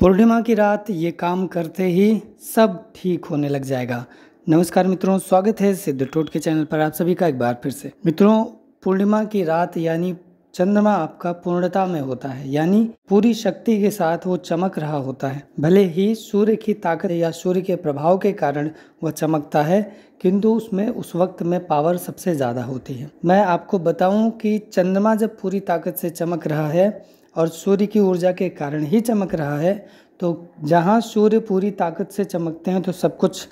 पूर्णिमा की रात ये काम करते ही सब ठीक होने लग जाएगा नमस्कार मित्रों स्वागत है सिद्ध टोट के चैनल पर आप सभी का एक बार फिर से मित्रों पूर्णिमा की रात यानी चंद्रमा आपका पूर्णता में होता है यानी पूरी शक्ति के साथ वो चमक रहा होता है भले ही सूर्य की ताकत या सूर्य के प्रभाव के कारण वह चमकता है किंतु उसमें उस वक्त में पावर सबसे ज़्यादा होती है मैं आपको बताऊं कि चंद्रमा जब पूरी ताकत से चमक रहा है और सूर्य की ऊर्जा के कारण ही चमक रहा है तो जहाँ सूर्य पूरी ताकत से चमकते हैं तो सब कुछ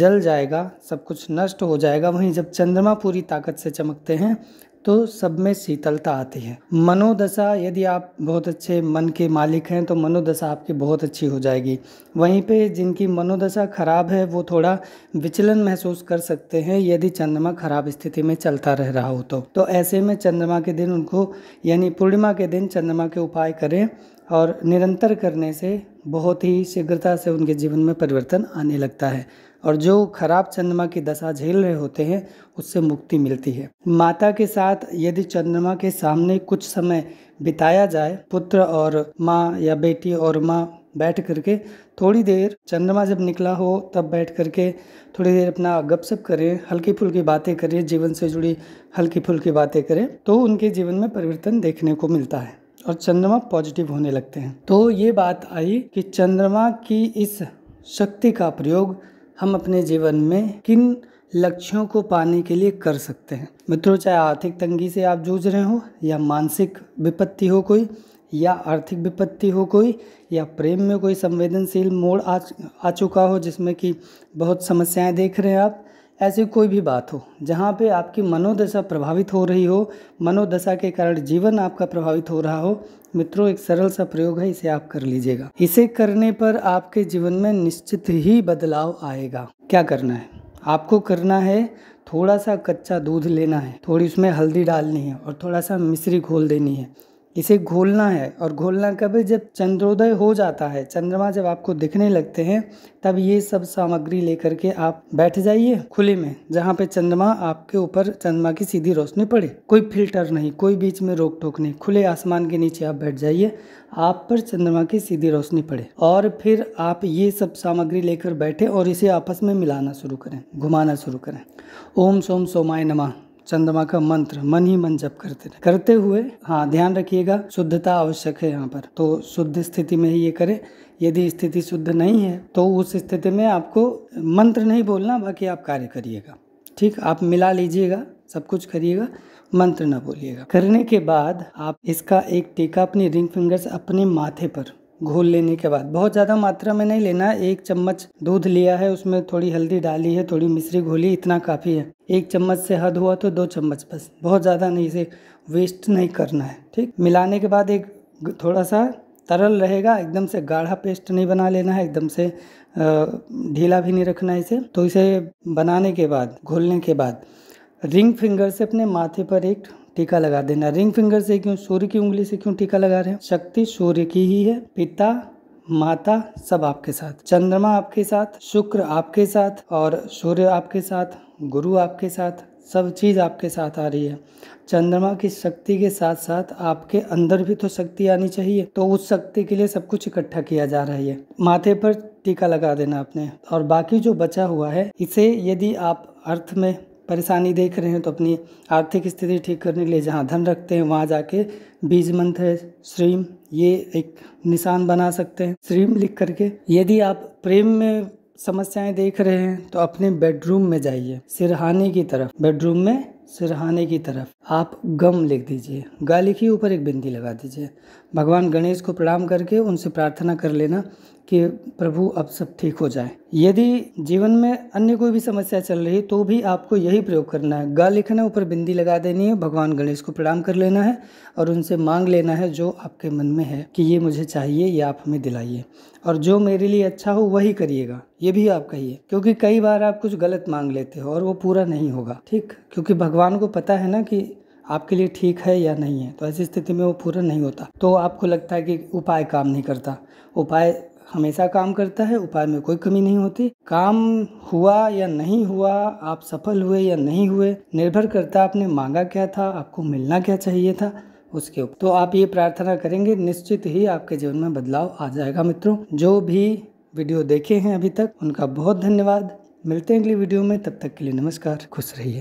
जल जाएगा सब कुछ नष्ट हो जाएगा वहीं जब चंद्रमा पूरी ताकत से चमकते हैं तो सब में शीतलता आती है मनोदशा यदि आप बहुत अच्छे मन के मालिक हैं तो मनोदशा आपकी बहुत अच्छी हो जाएगी वहीं पे जिनकी मनोदशा खराब है वो थोड़ा विचलन महसूस कर सकते हैं यदि चंद्रमा खराब स्थिति में चलता रह रहा हो तो तो ऐसे में चंद्रमा के दिन उनको यानी पूर्णिमा के दिन चंद्रमा के उपाय करें और निरंतर करने से बहुत ही शीघ्रता से उनके जीवन में परिवर्तन आने लगता है और जो खराब चंद्रमा की दशा झेल रहे होते हैं उससे मुक्ति मिलती है माता के साथ यदि चंद्रमा के सामने कुछ समय बिताया जाए पुत्र और माँ या बेटी और माँ बैठ करके थोड़ी देर चंद्रमा जब निकला हो तब बैठ करके थोड़ी देर अपना गपशप करें हल्की फुल्की बातें करें जीवन से जुड़ी हल्की फुल्की बातें करें तो उनके जीवन में परिवर्तन देखने को मिलता है और चंद्रमा पॉजिटिव होने लगते हैं तो ये बात आई कि चंद्रमा की इस शक्ति का प्रयोग हम अपने जीवन में किन लक्ष्यों को पाने के लिए कर सकते हैं मित्रों चाहे आर्थिक तंगी से आप जूझ रहे हो या मानसिक विपत्ति हो कोई या आर्थिक विपत्ति हो कोई या प्रेम में कोई संवेदनशील मोड़ आ आ चुका हो जिसमें कि बहुत समस्याएं देख रहे हैं आप ऐसी कोई भी बात हो जहाँ पे आपकी मनोदशा प्रभावित हो रही हो मनोदशा के कारण जीवन आपका प्रभावित हो रहा हो मित्रों एक सरल सा प्रयोग है इसे आप कर लीजिएगा इसे करने पर आपके जीवन में निश्चित ही बदलाव आएगा क्या करना है आपको करना है थोड़ा सा कच्चा दूध लेना है थोड़ी उसमें हल्दी डालनी है और थोड़ा सा मिश्री घोल देनी है इसे घोलना है और घोलना कब है जब चंद्रोदय हो जाता है चंद्रमा जब आपको दिखने लगते हैं तब ये सब सामग्री लेकर के आप बैठ जाइए खुले में जहाँ पे चंद्रमा आपके ऊपर चंद्रमा की सीधी रोशनी पड़े कोई फिल्टर नहीं कोई बीच में रोक टोक नहीं खुले आसमान के नीचे आप बैठ जाइए आप पर चंद्रमा की सीधी रोशनी पड़े और फिर आप ये सब सामग्री लेकर बैठे और इसे आपस में मिलाना शुरू करें घुमाना शुरू करें ओम सोम सोमाय नमा चंद्रमा का मंत्र मन ही मन जप करते रहे करते हुए हाँ ध्यान रखिएगा शुद्धता आवश्यक है यहाँ पर तो शुद्ध स्थिति में ही ये करें यदि स्थिति शुद्ध नहीं है तो उस स्थिति में आपको मंत्र नहीं बोलना बाकी आप कार्य करिएगा ठीक आप मिला लीजिएगा सब कुछ करिएगा मंत्र ना बोलिएगा करने के बाद आप इसका एक टीका अपनी रिंग फिंगर्स अपने माथे पर घोल लेने के बाद बहुत ज़्यादा मात्रा में नहीं लेना एक चम्मच दूध लिया है उसमें थोड़ी हल्दी डाली है थोड़ी मिश्री घोली इतना काफ़ी है एक चम्मच से हद हुआ तो दो चम्मच बस बहुत ज़्यादा नहीं इसे वेस्ट नहीं करना है ठीक मिलाने के बाद एक थोड़ा सा तरल रहेगा एकदम से गाढ़ा पेस्ट नहीं बना लेना है एकदम से ढीला भी नहीं रखना है इसे तो इसे बनाने के बाद घोलने के बाद रिंग फिंगर से अपने माथे पर एक टीका लगा देना रिंग फिंगर से क्यों सूर्य की उंगली से क्यों टीका लगा रहे हैं शक्ति सूर्य की ही है पिता माता सब आपके साथ चंद्रमा आपके साथ शुक्र आपके साथ और सूर्य आपके साथ गुरु आपके साथ सब चीज़ आपके साथ आ रही है चंद्रमा की शक्ति के साथ साथ आपके अंदर भी तो शक्ति आनी चाहिए तो उस शक्ति के लिए सब कुछ इकट्ठा किया जा रहा है माथे पर टीका लगा देना आपने और बाकी जो बचा हुआ है इसे यदि आप अर्थ में परेशानी देख रहे हैं तो अपनी आर्थिक स्थिति ठीक करने के लिए जहाँ धन रखते हैं वहाँ जाके बीज मंत्र है श्रीम ये एक निशान बना सकते हैं श्रीम लिख करके यदि आप प्रेम में समस्याएं देख रहे हैं तो अपने बेडरूम में जाइए सिरहाने की तरफ बेडरूम में सिरहाने की तरफ आप गम लिख दीजिए गा के ऊपर एक बिंदी लगा दीजिए भगवान गणेश को प्रणाम करके उनसे प्रार्थना कर लेना कि प्रभु अब सब ठीक हो जाए यदि जीवन में अन्य कोई भी समस्या चल रही है तो भी आपको यही प्रयोग करना है गा लिखना ऊपर बिंदी लगा देनी है भगवान गणेश को प्रणाम कर लेना है और उनसे मांग लेना है जो आपके मन में है कि ये मुझे चाहिए ये आप हमें दिलाइए और जो मेरे लिए अच्छा हो वही करिएगा ये भी आप कहिए क्योंकि कई बार आप कुछ गलत मांग लेते हो और वो पूरा नहीं होगा ठीक क्योंकि भगवान को पता है ना कि आपके लिए ठीक है या नहीं है तो ऐसी स्थिति में वो पूरा नहीं होता तो आपको लगता है कि उपाय काम नहीं करता उपाय हमेशा काम करता है उपाय में कोई कमी नहीं होती काम हुआ या नहीं हुआ आप सफल हुए या नहीं हुए निर्भर करता आपने मांगा क्या था आपको मिलना क्या चाहिए था उसके ऊपर तो आप ये प्रार्थना करेंगे निश्चित ही आपके जीवन में बदलाव आ जाएगा मित्रों जो भी वीडियो देखे हैं अभी तक उनका बहुत धन्यवाद मिलते हैं अगली वीडियो में तब तक के लिए नमस्कार खुश रहिए